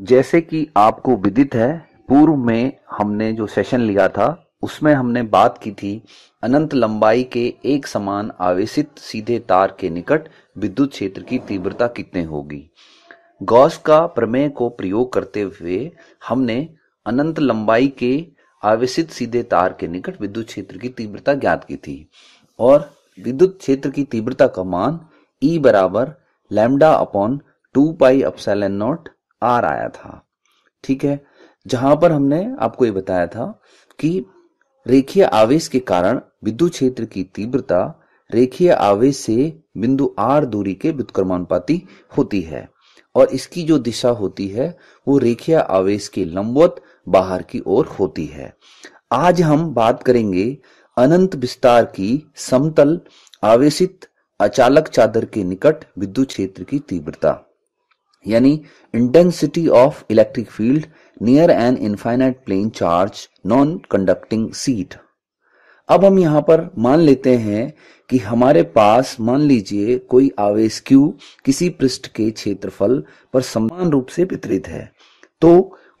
जैसे कि आपको विदित है पूर्व में हमने जो सेशन लिया था उसमें हमने बात की थी अनंत लंबाई के एक समान आवेशित सीधे तार के निकट विद्युत क्षेत्र की तीव्रता कितने होगी गॉस का प्रमेय को प्रयोग करते हुए हमने अनंत लंबाई के आवेशित सीधे तार के निकट विद्युत क्षेत्र की तीव्रता ज्ञात की थी और विद्युत क्षेत्र की तीव्रता का मान ई e बराबर lambda upon two pi epsilon naught r आया था ठीक है जहां पर हमने आपको ये बताया था कि रेखीय आवेश के कारण विद्युत क्षेत्र की तीव्रता रेखीय आवेश से बिंदु आर दूरी के व्युतक्रमानुपाती होती है और इसकी जो दिशा होती है वो रेखीय आवेश के लंबवत बाहर की ओर होती है आज हम बात करेंगे अनंत विस्तार की समतल आवेशित अचालक चादर के निकट विद्युत क्षेत्र की तीव्रता यानी intensity of electric field near an infinite plane charge non-conducting sheet अब हम यहां पर मान लेते हैं कि हमारे पास मान लीजिए कोई आवेश Q किसी पृष्ठ के क्षेत्रफल पर समान रूप से वितरित है तो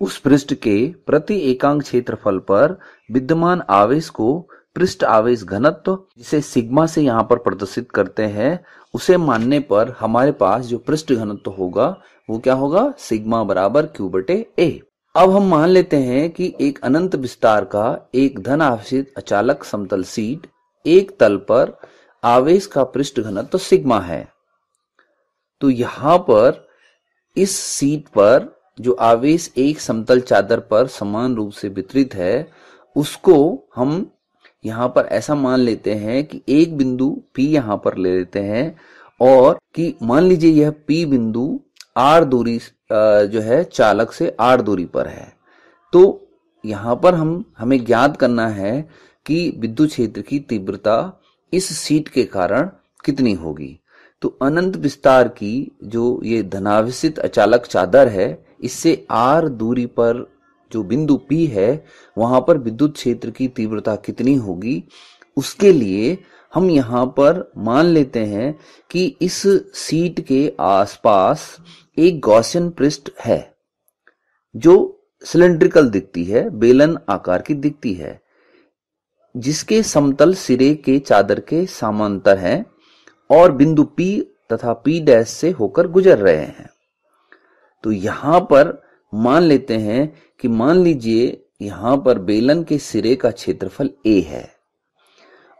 उस पृष्ठ के प्रति एकांक क्षेत्रफल पर विद्यमान आवेश को पृष्ठ आवेश घनत्व जिसे सिग्मा से यहाँ पर प्रदर्शित करते हैं उसे मानने पर हमारे पास जो पृष्ठ घनत्व होगा वो क्या होगा सिग्मा बराबर क्यू बटे ए अब हम मान लेते हैं कि एक अनंत विस्तार का एक धन आवेशित अचालक समतल सीट एक तल पर आवेश का पृष्ठ घनत्व तो सिग्मा है तो यहां पर इस सीट पर जो आवेश एक समतल चादर पर समान रूप से वितरित है उसको हम यहां पर ऐसा मान लेते हैं कि एक बिंदु P यहां पर ले लेते हैं और कि मान लीजिए यह P बिंदु आर दूरी जो है चालक से आर दूरी पर है तो यहां पर हम हमें ज्ञात करना है कि विद्युत क्षेत्र की तीव्रता इस सीट के कारण कितनी होगी तो अनंत विस्तार की जो ये धनाभिषित अचालक चादर है इससे आर दूरी पर जो बिंदु पी है वहां पर विद्युत क्षेत्र की तीव्रता कितनी होगी उसके लिए हम यहां पर मान लेते हैं कि इस सीट के आसपास एक गौसियन पृष्ठ है जो सिलेंड्रिकल दिखती है बेलन आकार की दिखती है जिसके समतल सिरे के चादर के समांतर है और बिंदु P तथा P डैश से होकर गुजर रहे हैं तो यहां पर मान लेते हैं कि मान लीजिए यहां पर बेलन के सिरे का क्षेत्रफल A है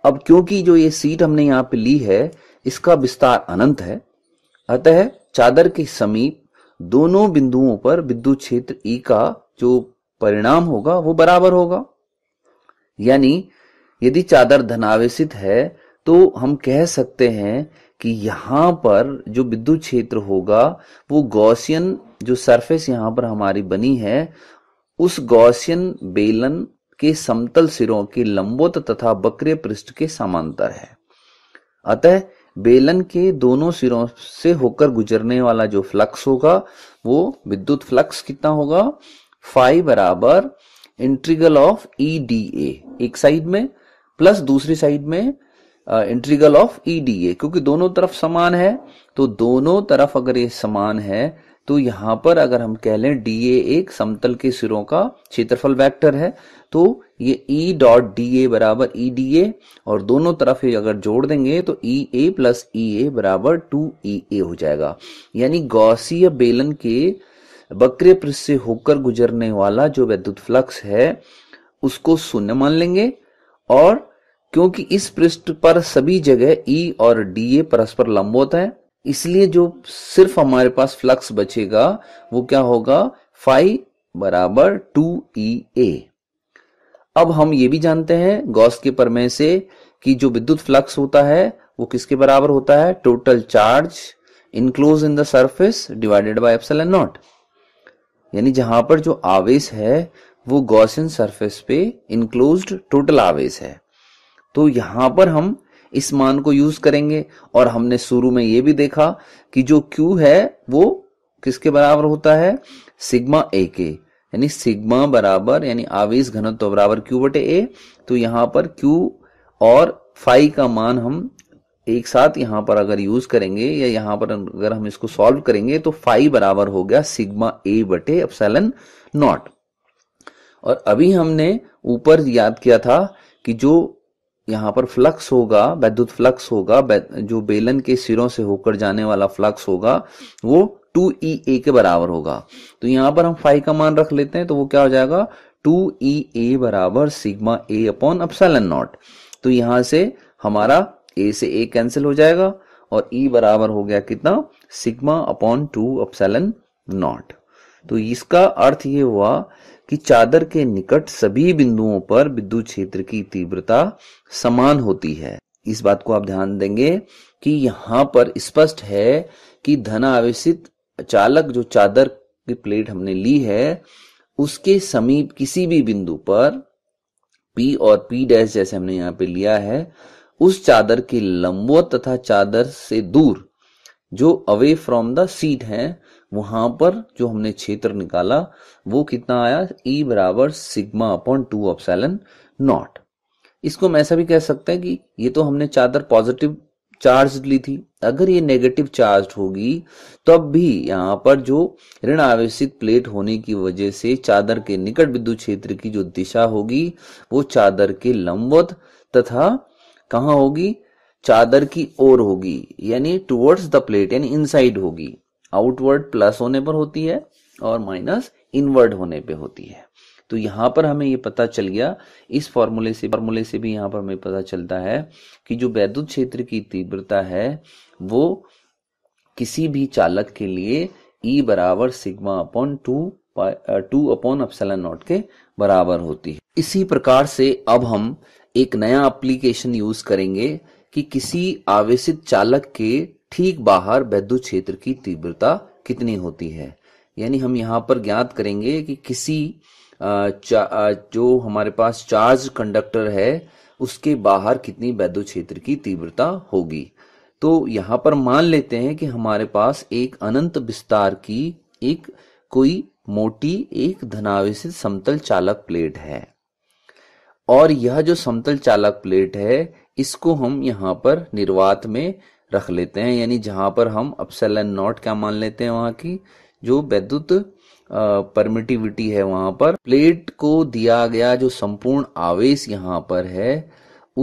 अब क्योंकि जो ये सीट हमने यहां पे ली है इसका विस्तार अनंत है अतः चादर के समीप दोनों बिंदुओं पर विद्युत क्षेत्र ई e का जो परिणाम होगा वो बराबर होगा यानी यदि चादर धनावेशित है तो हम कह सकते हैं कि यहां पर जो विद्युत क्षेत्र होगा वो गौसियन जो सरफेस यहां पर हमारी बनी है उस गौसियन बेलन के समतल सिरों के लंबोत तथा बकरे पृष्ठ के समांतर है अतः बेलन के दोनों सिरों से होकर गुजरने वाला जो फ्लक्स होगा वो विद्युत फ्लक्स कितना होगा फाइव बराबर integral of E D A एक साइड में प्लस दूसरी साइड में integral of E D A क्योंकि दोनों तरफ समान है तो दोनों तरफ अगर ये समान है तो यहां पर अगर हम कह लें डी ए एक समतल के सिरों का क्षेत्रफल वेक्टर है तो ये ई डॉट डी ए बराबर ई डी ए और दोनों तरफ ये अगर जोड़ देंगे तो ई ए प्लस ई ए बराबर टू ई ए हो जाएगा यानी गौसीय बेलन के बकरे पृष्ठ से होकर गुजरने वाला जो वैद्युत फ्लक्स है उसको शून्य मान लेंगे और क्योंकि इस पृष्ठ पर सभी जगह ई e और डी ए परस्पर लंबवत है इसलिए जो सिर्फ हमारे पास फ्लक्स बचेगा वो क्या होगा फाइव बराबर टू ई ए अब हम ये भी जानते हैं गॉस के परमे से कि जो विद्युत फ्लक्स होता है वो किसके बराबर होता है total charge enclose in the surface divided by N naught यानी जहां पर जो आवेश है वो इन सरफेस पे इनक्लोज टोटल आवेश है तो यहां पर हम इस मान को यूज करेंगे और हमने शुरू में यह भी देखा कि जो Q है वो किसके बराबर होता है सिग्मा ए के यानी सिग्मा बराबर यानी आवेश घनत्व तो बराबर Q बटे ए तो यहां पर Q और फाई का मान हम एक साथ यहां पर अगर यूज करेंगे या यहां पर अगर हम इसको सॉल्व करेंगे तो फाइ बराबर हो गया सिग्मा ए बटे अपसेलन नॉट और अभी हमने ऊपर याद किया था कि जो यहाँ पर फ्लक्स होगा वैद्युत फ्लक्स होगा जो बेलन के सिरों से होकर जाने वाला फ्लक्स होगा वो टू ई ए के बराबर होगा तो यहां पर हम फाइव का मान रख लेते हैं तो वो क्या हो जाएगा टू ई ए बराबर sigma A upon epsilon naught तो यहां से हमारा ए से ए कैंसिल हो जाएगा और ई e बराबर हो गया कितना sigma upon two epsilon naught तो इसका अर्थ ये हुआ कि चादर के निकट सभी बिंदुओं पर विद्युत क्षेत्र की तीव्रता समान होती है इस बात को आप ध्यान देंगे कि यहां पर स्पष्ट है कि धनावेशित चालक जो चादर की प्लेट हमने ली है उसके समीप किसी भी बिंदु पर P और P डैश जैसे हमने यहाँ पे लिया है उस चादर के लंबवत तथा चादर से दूर जो अवे फ्रॉम द सीट है वहां पर जो हमने क्षेत्र निकाला वो कितना आया ई e बराबर sigma upon two epsilon naught इसको हम ऐसा भी कह सकते हैं कि ये तो हमने चादर पॉजिटिव चार्ज ली थी अगर ये नेगेटिव चार्ज होगी तब तो भी यहाँ पर जो ऋण आवेश प्लेट होने की वजह से चादर के निकट विद्युत क्षेत्र की जो दिशा होगी वो चादर के लंबवत तथा कहा होगी चादर की ओर होगी यानी टुवर्ड्स द प्लेट यानी इनसाइड होगी आउटवर्ड प्लस होने पर होती है और माइनस इनवर्ड होने पे होती है तो यहां पर हमें ये पता चल गया इस फॉर्मूले से फॉर्मूले से भी यहां पर हमें पता चलता है कि जो वैद्युत क्षेत्र की तीव्रता है वो किसी भी चालक के लिए ई e बराबर sigma upon two two upon epsilon naught के बराबर होती है इसी प्रकार से अब हम एक नया एप्लीकेशन यूज करेंगे कि किसी आवेशित चालक के ठीक बाहर वैद्युत क्षेत्र की तीव्रता कितनी होती है यानी हम यहाँ पर ज्ञात करेंगे कि किसी जो हमारे पास चार्ज कंडक्टर है उसके बाहर कितनी वैद्युत क्षेत्र की तीव्रता होगी तो यहाँ पर मान लेते हैं कि हमारे पास एक अनंत विस्तार की एक कोई मोटी एक धनावेश समतल चालक प्लेट है और यह जो समतल चालक प्लेट है इसको हम यहाँ पर निर्वात में रख लेते हैं यानी जहां पर हम अपसेल एंड नॉट क्या मान लेते हैं वहां की जो वैद्युत परमिटिविटी है वहां पर प्लेट को दिया गया जो संपूर्ण आवेश यहाँ पर है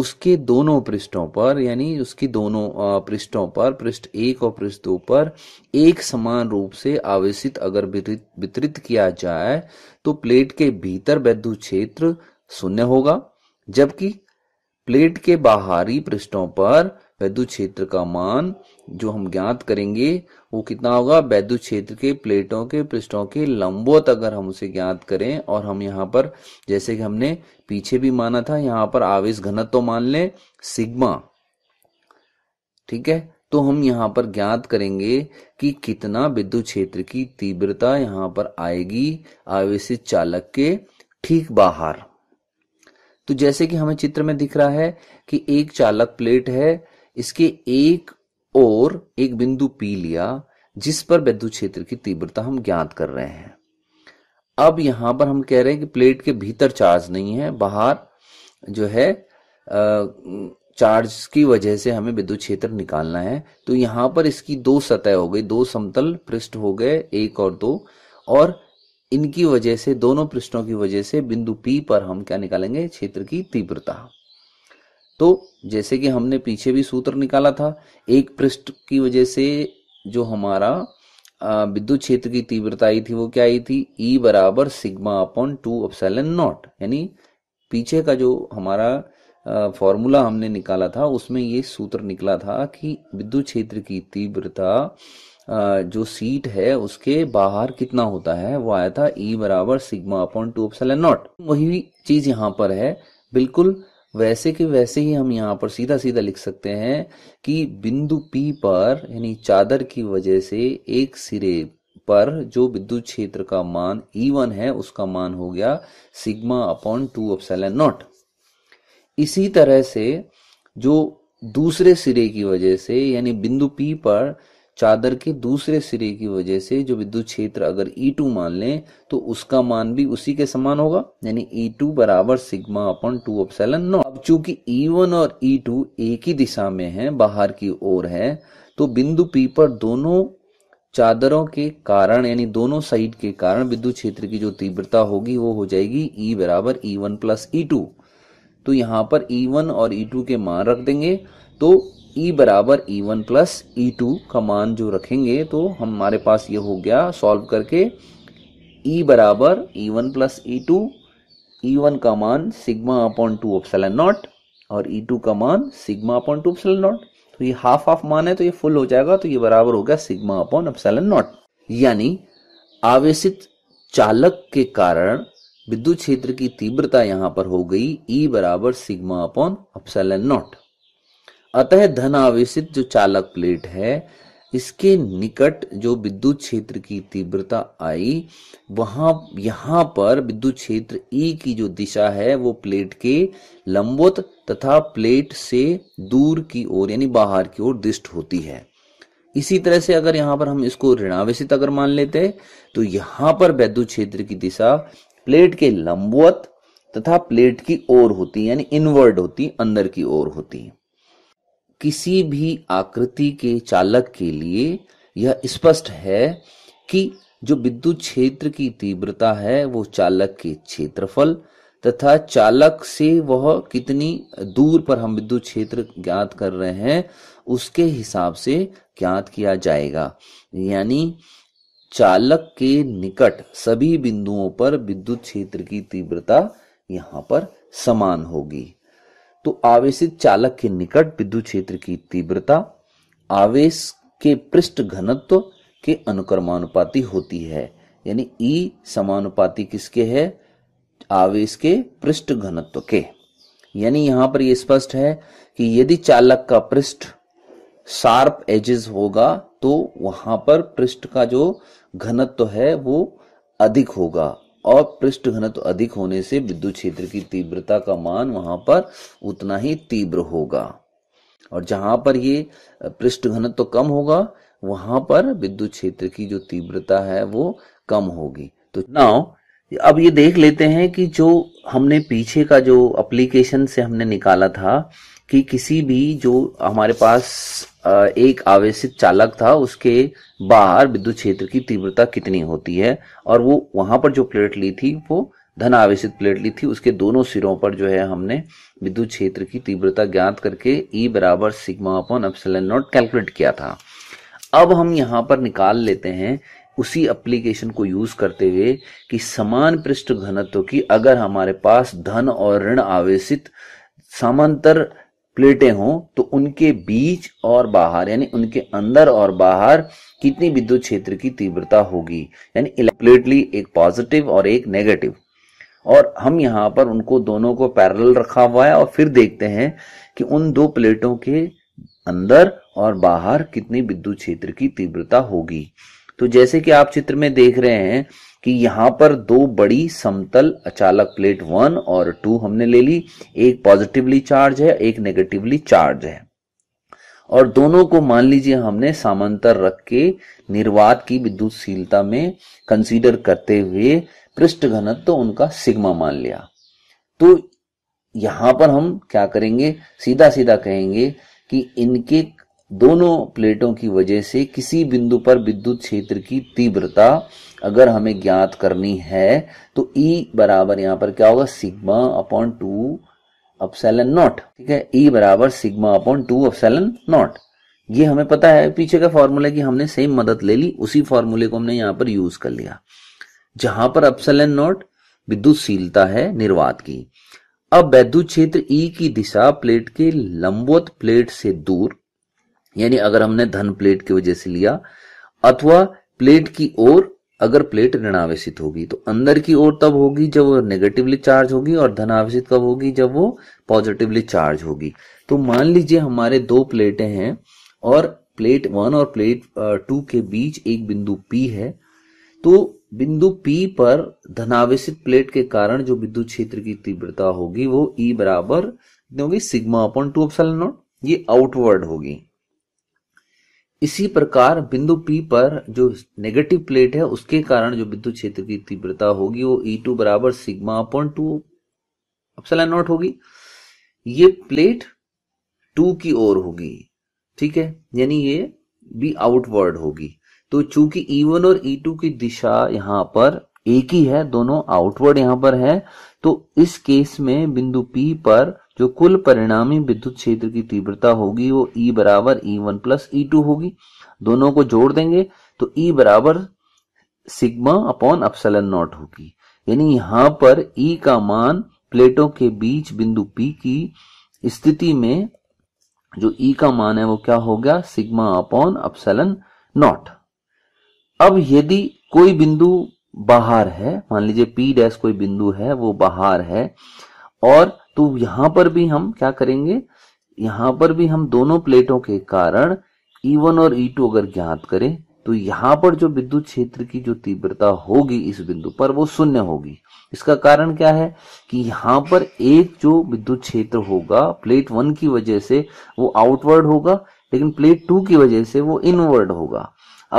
उसके दोनों पृष्ठों पर यानी उसकी दोनों पृष्ठों पर पृष्ठ एक और पृष्ठ दो पर एक समान रूप से आवेशित अगर वितरित किया जाए तो प्लेट के भीतर वैद्युत क्षेत्र शून्य होगा जबकि प्लेट के बाहरी पृष्ठों पर वैद्युत क्षेत्र का मान जो हम ज्ञात करेंगे वो कितना होगा वैद्युत क्षेत्र के प्लेटों के पृष्ठों के लंबवत अगर हम उसे ज्ञात करें और हम यहाँ पर जैसे कि हमने पीछे भी माना था यहाँ पर आवेश घनत्व तो मान लें सिग्मा ठीक है तो हम यहाँ पर ज्ञात करेंगे कि कितना विद्युत क्षेत्र की तीव्रता यहाँ पर आएगी आवेश चालक के ठीक बाहर तो जैसे कि हमें चित्र में दिख रहा है कि एक चालक प्लेट है इसके एक और एक बिंदु पी लिया जिस पर विद्युत क्षेत्र की तीव्रता हम ज्ञात कर रहे हैं अब यहां पर हम कह रहे हैं कि प्लेट के भीतर चार्ज नहीं है बाहर जो है चार्ज की वजह से हमें विद्युत क्षेत्र निकालना है तो यहां पर इसकी दो सतह हो गई दो समतल पृष्ठ हो गए एक और दो और इनकी वजह से दोनों पृष्ठों की वजह से बिंदु पी पर हम क्या निकालेंगे क्षेत्र की तीव्रता तो जैसे कि हमने पीछे भी सूत्र निकाला था एक पृष्ठ की वजह से जो हमारा विद्युत क्षेत्र की तीव्रता आई थी वो क्या आई थी ई e बराबर sigma upon two epsilon naught यानी पीछे का जो हमारा फॉर्मूला हमने निकाला था उसमें ये सूत्र निकला था कि विद्युत क्षेत्र की तीव्रता जो सीट है उसके बाहर कितना होता है वो आया था ई e बराबर sigma upon two epsilon naught वही चीज यहाँ पर है बिल्कुल वैसे के वैसे ही हम यहाँ पर सीधा सीधा लिख सकते हैं कि बिंदु पी पर यानी चादर की वजह से एक सिरे पर जो विद्युत क्षेत्र का मान E1 है उसका मान हो गया sigma upon two epsilon naught इसी तरह से जो दूसरे सिरे की वजह से यानी बिंदु P पर चादर के दूसरे सिरे की वजह से जो विद्युत क्षेत्र अगर E2 टू मान लें तो उसका मान भी उसी के समान होगा यानी E2 टू बराबर sigma upon two epsilon naught अब चूंकि E1 और E2 एक ही दिशा में है बाहर की ओर है तो बिंदु पी पर दोनों चादरों के कारण यानी दोनों साइड के कारण विद्युत क्षेत्र की जो तीव्रता होगी वो हो जाएगी ई e बराबर E one plus E two तो यहां पर ई e वन और ई e टू के मान रख देंगे तो e बराबर e1 one plus E to का मान जो रखेंगे तो हमारे पास ये हो गया सॉल्व करके e बराबर e1 one plus E two one का मान sigma upon two epsilon naught और e2 का मान sigma upon two epsilon naught तो ये हाफ हाफ मान है तो ये फुल हो जाएगा तो ये बराबर हो गया सिग्मा अपॉन ऑप्सलन नॉट यानी आवेशित चालक के कारण विद्युत क्षेत्र की तीव्रता यहां पर हो गई E बराबर सिग्मा अपॉन अपसलन नॉट अतः धन आवेश जो चालक प्लेट है इसके निकट जो विद्युत क्षेत्र की तीव्रता आई वहां यहां पर विद्युत क्षेत्र ई e की जो दिशा है वो प्लेट के लंबोत तथा प्लेट से दूर की ओर यानी बाहर की ओर दृष्ट होती है इसी तरह से अगर यहां पर हम इसको ऋणावेशित अगर मान लेते तो यहां पर वैद्युत क्षेत्र की दिशा प्लेट के लंबवत तथा प्लेट की ओर होती यानी इनवर्ड होती अंदर की ओर होती है किसी भी आकृति के चालक के लिए यह स्पष्ट है कि जो विद्युत क्षेत्र की तीव्रता है वो चालक के क्षेत्रफल तथा चालक से वह कितनी दूर पर हम विद्युत क्षेत्र ज्ञात कर रहे हैं उसके हिसाब से ज्ञात किया जाएगा यानी चालक के निकट सभी बिंदुओं पर विद्युत क्षेत्र की तीव्रता यहाँ पर समान होगी तो आवेश चालक के निकट विद्युत क्षेत्र की तीव्रता आवेश के पृष्ठ घनत्व के अनुक्रमानुपाती होती है यानी ई e समानुपाती किसके है आवेश के पृष्ठ घनत्व के यानी यहां पर यह स्पष्ट है कि यदि चालक का पृष्ठ शार्प एजेस होगा तो वहां पर पृष्ठ का जो घनत्व है वो अधिक होगा और पृष्ठ घनत्व अधिक होने से विद्युत क्षेत्र की तीव्रता का मान वहां पर उतना ही तीव्र होगा और जहां पर ये पृष्ठ घनत्व कम होगा वहां पर विद्युत क्षेत्र की जो तीव्रता है वो कम होगी तो नाउ अब ये देख लेते हैं कि जो हमने पीछे का जो एप्लीकेशन से हमने निकाला था कि किसी भी जो हमारे पास एक आवेशित चालक था उसके बाहर विद्युत क्षेत्र की तीव्रता कितनी होती है और वो वहां पर जो प्लेट ली थी वो धन आवेशित प्लेट ली थी उसके दोनों सिरों पर जो है हमने विद्युत क्षेत्र की तीव्रता ज्ञात करके ई e बराबर sigma upon epsilon naught calculate किया था अब हम यहाँ पर निकाल लेते हैं उसी एप्लीकेशन को यूज करते हुए कि समान पृष्ठ घनत्व की अगर हमारे पास धन और ऋण आवेशित समांतर प्लेटें हों तो उनके बीच और बाहर यानी उनके अंदर और बाहर कितनी विद्युत क्षेत्र की तीव्रता होगी यानी प्लेटली एक पॉजिटिव और एक नेगेटिव और हम यहां पर उनको दोनों को पैरेलल रखा हुआ है और फिर देखते हैं कि उन दो प्लेटों के अंदर और बाहर कितनी विद्युत क्षेत्र की तीव्रता होगी तो जैसे कि आप चित्र में देख रहे हैं कि यहां पर दो बड़ी समतल अचालक प्लेट वन और टू हमने ले ली एक पॉजिटिवली चार्ज है एक नेगेटिवली चार्ज है और दोनों को मान लीजिए हमने सामांतर रख के निर्वात की विद्युतशीलता में कंसीडर करते हुए पृष्ठ घनत्व तो उनका सिग्मा मान लिया तो यहां पर हम क्या करेंगे सीधा सीधा कहेंगे कि इनके दोनों प्लेटों की वजह से किसी बिंदु पर विद्युत क्षेत्र की तीव्रता अगर हमें ज्ञात करनी है तो E बराबर यहां पर क्या होगा sigma upon two epsilon naught ठीक है E बराबर sigma upon two epsilon naught ये हमें पता है पीछे का फॉर्मूला की हमने सेम मदद ले ली उसी फॉर्मूले को हमने यहां पर यूज कर लिया जहां पर अपसेलन नॉट विद्युतशीलता है निर्वात की अब वैद्युत क्षेत्र ई e की दिशा प्लेट के लंबवत प्लेट से दूर यानी अगर हमने धन प्लेट की वजह से लिया अथवा प्लेट की ओर अगर प्लेट ऋणावेशित होगी तो अंदर की ओर तब होगी जब वो नेगेटिवली चार्ज होगी और धनावेशित कब होगी जब वो पॉजिटिवली चार्ज होगी तो मान लीजिए हमारे दो प्लेटें हैं और प्लेट वन और प्लेट टू के बीच एक बिंदु पी है तो बिंदु पी पर धनावेशित प्लेट के कारण जो विद्युत क्षेत्र की तीव्रता होगी वो ई e बराबर होगी sigma upon two of naught ये आउटवर्ड होगी इसी प्रकार बिंदु P पर जो नेगेटिव प्लेट है उसके कारण जो विद्युत क्षेत्र की तीव्रता होगी वो E2 टू बराबर sigma upon two epsilon naught होगी ये प्लेट टू की ओर होगी ठीक है यानी ये भी आउटवर्ड होगी तो चूंकि E1 और E2 की दिशा यहां पर एक ही है दोनों आउटवर्ड यहां पर है तो इस केस में बिंदु P पर जो कुल परिणामी विद्युत क्षेत्र की तीव्रता होगी वो E बराबर E one plus E two होगी दोनों को जोड़ देंगे तो E बराबर सिग्मा अपॉन अपसलन नॉट होगी यानी यहां पर E का मान प्लेटों के बीच बिंदु P की स्थिति में जो E का मान है वो क्या हो गया सिग्मा अपॉन अपसलन नॉट अब यदि कोई बिंदु बाहर है मान लीजिए P डैश कोई बिंदु है वो बाहर है और परंतु तो यहां पर भी हम क्या करेंगे यहां पर भी हम दोनों प्लेटों के कारण E1 और E2 अगर ज्ञात करें तो यहां पर जो विद्युत क्षेत्र की जो तीव्रता होगी इस बिंदु पर वो शून्य होगी इसका कारण क्या है कि यहां पर एक जो विद्युत क्षेत्र होगा प्लेट वन की वजह से वो आउटवर्ड होगा लेकिन प्लेट टू की वजह से वो इनवर्ड होगा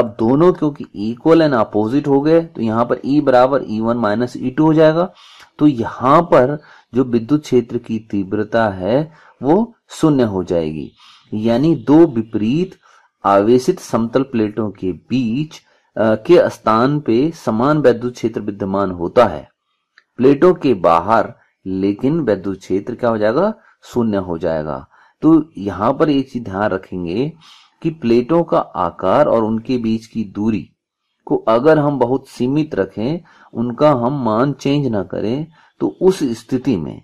अब दोनों क्योंकि इक्वल एंड अपोजिट हो गए तो यहां पर ई e बराबर E one minus E two हो जाएगा तो यहाँ पर जो विद्युत क्षेत्र की तीव्रता है वो शून्य हो जाएगी यानी दो विपरीत आवेशित समतल प्लेटों के बीच के स्थान पे समान वैद्युत क्षेत्र विद्यमान होता है प्लेटों के बाहर लेकिन वैद्युत क्षेत्र क्या हो जाएगा शून्य हो जाएगा तो यहाँ पर एक चीज ध्यान रखेंगे कि प्लेटों का आकार और उनके बीच की दूरी को अगर हम बहुत सीमित रखें उनका हम मान चेंज ना करें तो उस स्थिति में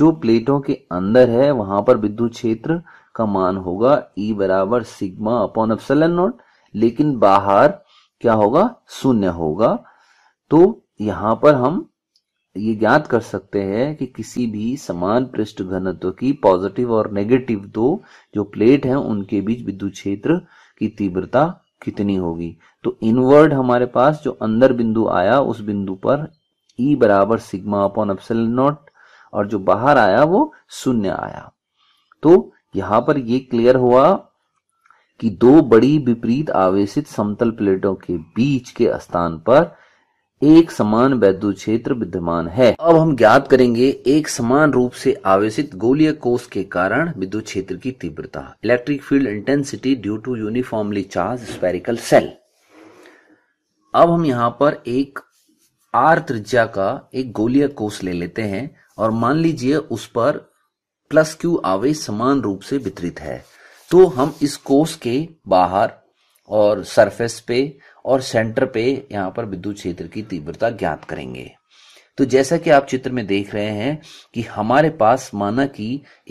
जो प्लेटों के अंदर है वहां पर विद्युत क्षेत्र का मान होगा E बराबर सिग्मा अपॉन एप्सिलन नॉट लेकिन बाहर क्या होगा शून्य होगा तो यहां पर हम ये ज्ञात कर सकते हैं कि किसी भी समान पृष्ठ घनत्व की पॉजिटिव और नेगेटिव दो जो प्लेट है उनके बीच विद्युत क्षेत्र की तीव्रता कितनी होगी तो इनवर्ड हमारे पास जो अंदर बिंदु आया उस बिंदु पर ई e बराबर सिग्मा अपॉन एप्सिल नॉट और जो बाहर आया वो शून्य आया तो यहां पर ये क्लियर हुआ कि दो बड़ी विपरीत आवेशित समतल प्लेटों के बीच के स्थान पर एक समान वैद्युत क्षेत्र विद्यमान है अब हम ज्ञात करेंगे एक समान रूप से आवेशित गोलीय कोष के कारण विद्युत क्षेत्र की तीव्रता electric field intensity due to uniformly charged spherical shell अब हम यहाँ पर एक आर त्रिज्या का एक गोलीय कोष ले लेते हैं और मान लीजिए उस पर प्लस क्यू आवेश समान रूप से वितरित है तो हम इस कोष के बाहर और सरफेस पे और सेंटर पे यहाँ पर विद्युत क्षेत्र की तीव्रता ज्ञात करेंगे तो जैसा कि आप चित्र में देख रहे हैं कि हमारे पास माना कि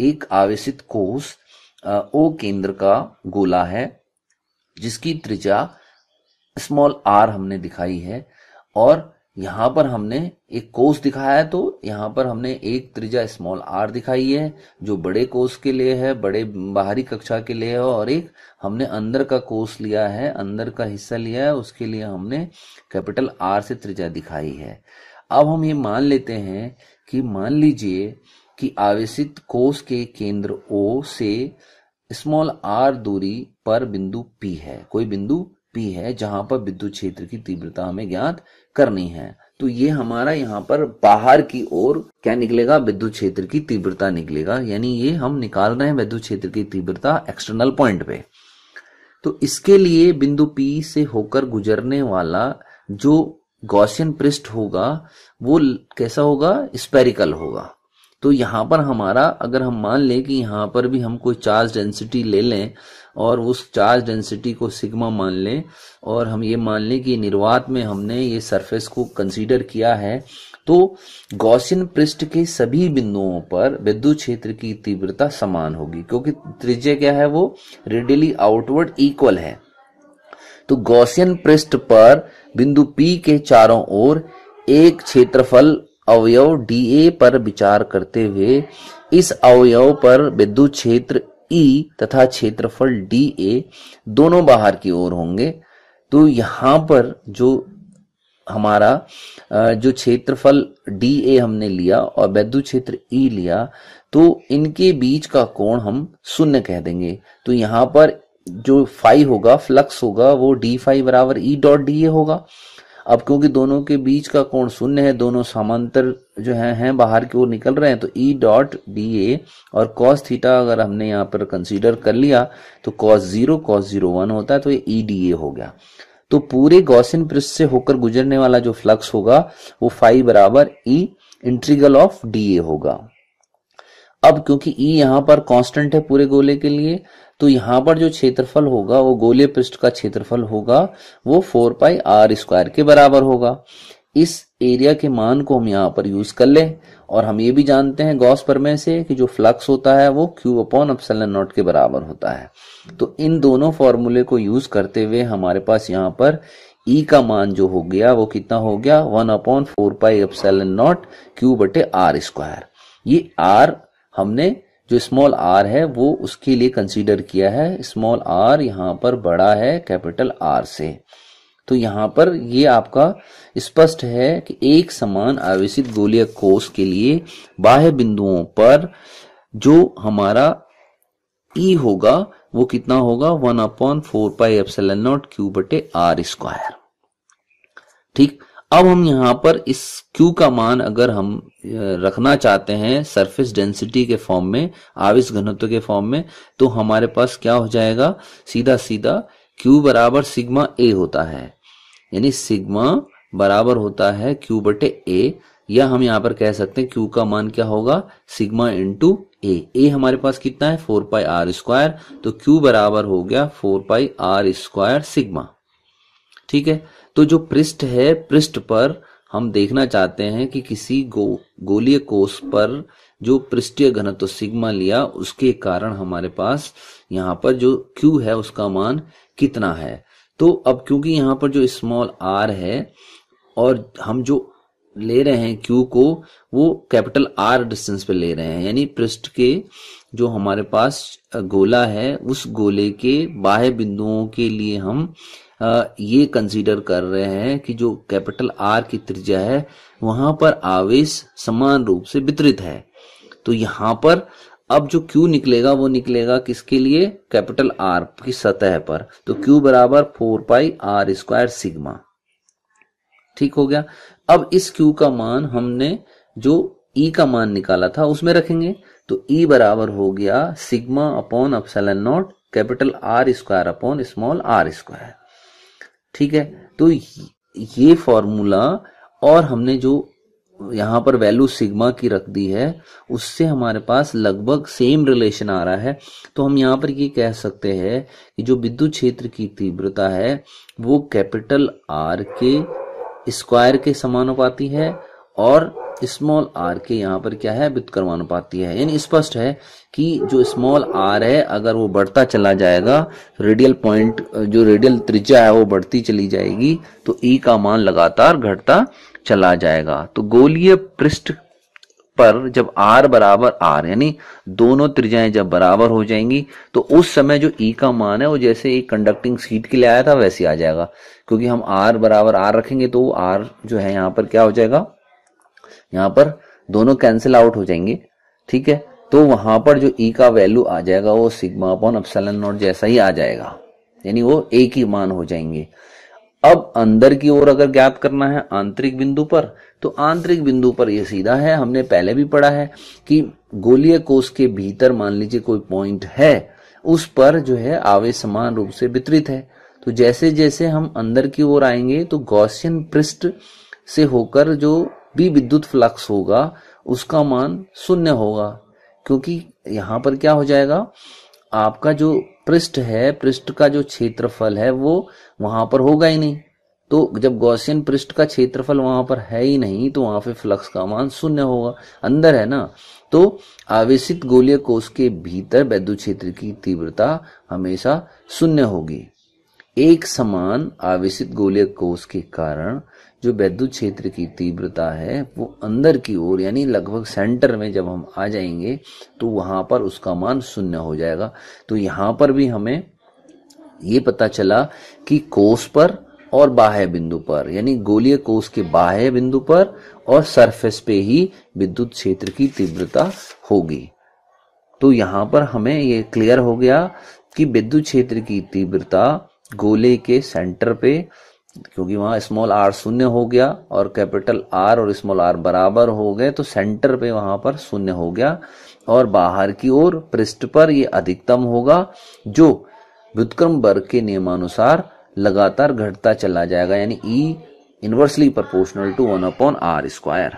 एक आवेशित कोष ओ केंद्र का गोला है जिसकी त्रिज्या स्मॉल आर हमने दिखाई है और यहां पर हमने एक कोस दिखाया है तो यहां पर हमने एक त्रिज्या स्मॉल आर दिखाई है जो बड़े कोस के लिए है बड़े बाहरी कक्षा के लिए है और एक हमने अंदर का कोस लिया है अंदर का हिस्सा लिया है उसके लिए हमने कैपिटल आर से त्रिज्या दिखाई है अब हम ये मान लेते हैं कि मान लीजिए कि आवेशित कोष के केंद्र ओ से स्मॉल आर दूरी पर बिंदु पी है कोई बिंदु पी है जहां पर विद्युत क्षेत्र की तीव्रता हमें ज्ञात करनी है तो ये हमारा यहाँ पर बाहर की ओर क्या निकलेगा विद्युत क्षेत्र की तीव्रता निकलेगा यानी ये हम निकाल रहे हैं विद्युत क्षेत्र की तीव्रता एक्सटर्नल पॉइंट पे तो इसके लिए बिंदु पी से होकर गुजरने वाला जो गौशन पृष्ठ होगा वो कैसा होगा स्पेरिकल होगा तो यहाँ पर हमारा अगर हम मान लें कि यहाँ पर भी हम कोई चार्ज डेंसिटी ले लें और उस चार्ज डेंसिटी को सिग्मा मान लें और हम ये मान लें कि निर्वात में हमने ये सरफेस को कंसीडर किया है तो गौसियन पृष्ठ के सभी बिंदुओं पर विद्युत क्षेत्र की तीव्रता समान होगी क्योंकि त्रिज्या क्या है वो रेडियली आउटवर्ड इक्वल है तो गौसियन पृष्ठ पर बिंदु पी के चारों ओर एक क्षेत्रफल अवयव डी ए पर विचार करते हुए इस अवयव पर विद्युत क्षेत्र ई तथा क्षेत्रफल ए दोनों बाहर की ओर होंगे तो यहां पर जो हमारा जो क्षेत्रफल डी ए हमने लिया और वैद्युत क्षेत्र ई लिया तो इनके बीच का कोण हम शून्य कह देंगे तो यहाँ पर जो फाई होगा फ्लक्स होगा वो डी फाई बराबर ई डॉट डी ए होगा अब क्योंकि दोनों के बीच का कोण शून्य है दोनों समांतर जो है हैं बाहर की ओर निकल रहे हैं तो ई डॉट डी ए और कॉस थीटा अगर हमने यहाँ पर कंसीडर कर लिया तो cos zero cos zero one होता है तो ये ई डी ए हो गया तो पूरे गौसिन पृष्ठ से होकर गुजरने वाला जो फ्लक्स होगा वो फाइव बराबर E integral of D A होगा अब क्योंकि ई e यहां पर कांस्टेंट है पूरे गोले के लिए तो यहां पर जो क्षेत्रफल होगा वो गोले पृष्ठ का क्षेत्रफल होगा वो फोर पाई आर स्क्वायर के बराबर होगा इस एरिया के मान को हम यहां पर यूज कर लें और हम ये भी जानते हैं गॉस परमे से कि जो फ्लक्स होता है वो क्यू अपॉन अपसल नॉट के बराबर होता है तो इन दोनों फॉर्मूले को यूज करते हुए हमारे पास यहां पर ई e का मान जो हो गया वो कितना हो गया one upon four pi epsilon naught Q बटे आर स्क्वायर ये आर हमने जो स्मॉल आर है वो उसके लिए कंसीडर किया है स्मॉल आर यहां पर बड़ा है कैपिटल आर से तो यहां पर ये आपका स्पष्ट है कि एक समान आवेशित गोलीय कोष के लिए बाह्य बिंदुओं पर जो हमारा ई e होगा वो कितना होगा one upon four pi epsilon naught Q बटे आर स्क्वायर ठीक अब हम यहां पर इस Q का मान अगर हम रखना चाहते हैं सरफेस डेंसिटी के फॉर्म में आविस घनत्व के फॉर्म में तो हमारे पास क्या हो जाएगा सीधा सीधा Q बराबर सिग्मा ए होता है यानी सिग्मा बराबर होता है Q बटे ए या हम यहां पर कह सकते हैं Q का मान क्या होगा सिग्मा इंटू ए ए हमारे पास कितना है फोर पाई आर स्क्वायर तो Q बराबर हो गया four pi R square sigma ठीक है तो जो पृष्ठ है पृष्ठ पर हम देखना चाहते हैं कि किसी गो गोलीय कोष पर जो पृष्ठीय घनत्व सिग्मा लिया उसके कारण हमारे पास यहाँ पर जो Q है उसका मान कितना है तो अब क्योंकि यहाँ पर जो स्मॉल r है और हम जो ले रहे हैं क्यू को वो कैपिटल आर डिस्टेंस पे ले रहे हैं यानी पृष्ठ के जो हमारे पास गोला है उस गोले के बाह्य बिंदुओं के लिए हम ये कंसीडर कर रहे हैं कि जो कैपिटल आर की त्रिज्या है वहां पर आवेश समान रूप से वितरित है तो यहां पर अब जो Q निकलेगा वो निकलेगा किसके लिए कैपिटल R की सतह पर तो Q बराबर four pi R square sigma ठीक हो गया अब इस क्यू का मान हमने जो ई e का मान निकाला था उसमें रखेंगे तो ई e बराबर हो गया sigma upon epsilon naught capital R square upon small R square ठीक है तो ये फॉर्मूला और हमने जो यहां पर वैल्यू सिग्मा की रख दी है उससे हमारे पास लगभग सेम रिलेशन आ रहा है तो हम यहां पर ये कह सकते हैं कि जो विद्युत क्षेत्र की तीव्रता है वो कैपिटल आर के स्क्वायर के समानुपाती है और स्मॉल आर के यहाँ पर क्या है व्युत्क्रमानुपाती है यानी स्पष्ट है कि जो स्मॉल आर है अगर वो बढ़ता चला जाएगा रेडियल पॉइंट जो रेडियल त्रिज्या है वो बढ़ती चली जाएगी तो ई e का मान लगातार घटता चला जाएगा तो गोलीय पृष्ठ पर जब आर बराबर आर यानी दोनों त्रिज्याएं जब बराबर हो जाएंगी तो उस समय जो ई e का मान है वो जैसे एक कंडक्टिंग सीट के लिए आया था वैसे आ जाएगा क्योंकि हम आर बराबर आर रखेंगे तो आर जो है यहां पर क्या हो जाएगा यहां पर दोनों कैंसिल आउट हो जाएंगे ठीक है तो वहां पर जो ई e का वैल्यू आ जाएगा वो सिग्मा अपॉन अपसेलन नॉट जैसा ही आ जाएगा यानी वो एक ही मान हो जाएंगे अब अंदर की ओर अगर ज्ञात करना है आंतरिक बिंदु पर तो आंतरिक बिंदु पर यह सीधा है हमने पहले भी पढ़ा है कि गोलीय कोष के भीतर मान लीजिए कोई पॉइंट है उस पर जो है आवेश समान रूप से वितरित है तो जैसे जैसे हम अंदर की ओर आएंगे तो गौसियन पृष्ठ से होकर जो भी विद्युत फ्लक्स होगा उसका मान शून्य होगा क्योंकि यहां पर क्या हो जाएगा आपका जो पृष्ठ है पृष्ठ का जो क्षेत्रफल है वो वहां पर होगा ही नहीं तो जब गौसियन पृष्ठ का क्षेत्रफल वहां पर है ही नहीं तो वहां पे फ्लक्स का मान शून्य होगा अंदर है ना तो आवेशित गोलीय कोष के भीतर वैद्यु क्षेत्र की तीव्रता हमेशा शून्य होगी एक समान आवेशित गोलीय कोष के कारण जो वैद्युत क्षेत्र की तीव्रता है वो अंदर की ओर यानी लगभग सेंटर में जब हम आ जाएंगे तो वहां पर उसका मान शून्य हो जाएगा तो यहां पर भी हमें ये पता चला कि कोष पर और बाह्य बिंदु पर यानी गोलीय कोष के बाह्य बिंदु पर और सरफेस पे ही विद्युत क्षेत्र की तीव्रता होगी तो यहां पर हमें ये क्लियर हो गया कि विद्युत क्षेत्र की तीव्रता गोले के सेंटर पे क्योंकि वहां स्मॉल आर शून्य हो गया और कैपिटल आर और स्मॉल आर बराबर हो गए तो सेंटर पे वहां पर शून्य हो गया और बाहर की ओर पृष्ठ पर यह अधिकतम होगा जो व्युतक्रम वर्ग के नियमानुसार लगातार घटता चला जाएगा यानी E inversely proportional to one upon R square